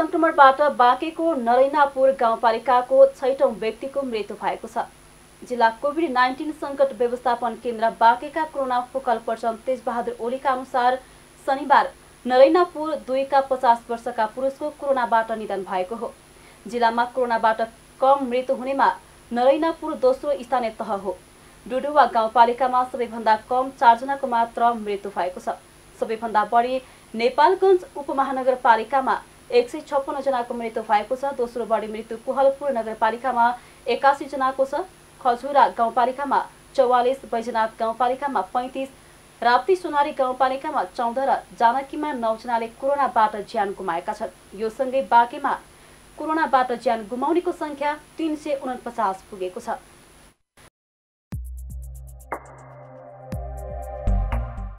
संक्रमणबाट बाँकेको नरैनापुर गाउँपालिकाको छैटौँ व्यक्तिको मृत्यु भएको छ जिल्ला कोभिड नाइन्टिन सङ्कट व्यवस्थापन केन्द्र बाँकेका कोरोना फोकल पर्सन तेजबहादुर ओलीका अनुसार शनिबार नरैनापुर दुईका पचास वर्षका पुरुषको कोरोनाबाट निधन भएको हो जिल्लामा कोरोनाबाट कम मृत्यु हुनेमा नरैनापुर दोस्रो स्थानीय तह हो डुडुवा गाउँपालिकामा सबैभन्दा कम चारजनाको मात्र मृत्यु भएको छ सबैभन्दा बढी नेपालगञ्ज उपमहानगरपालिकामा एक सय छप्पन्न जनाको मृत्यु भएको छ दोस्रो बढी मृत्यु कोहलपुर नगरपालिकामा एकासी जनाको छ खजुरा गाउँपालिकामा चौवालिस बैजनाथ गाउँपालिकामा पैँतिस राप्ती सोनारी गाउँपालिकामा चौध र जानकीमा नौजनाले कोरोनाबाट ज्यान गुमाएका छन् यो सँगै बाँकेमा कोरोनाबाट ज्यान गुमाउनेको सङ्ख्या तिन सय उनपचास पुगेको छ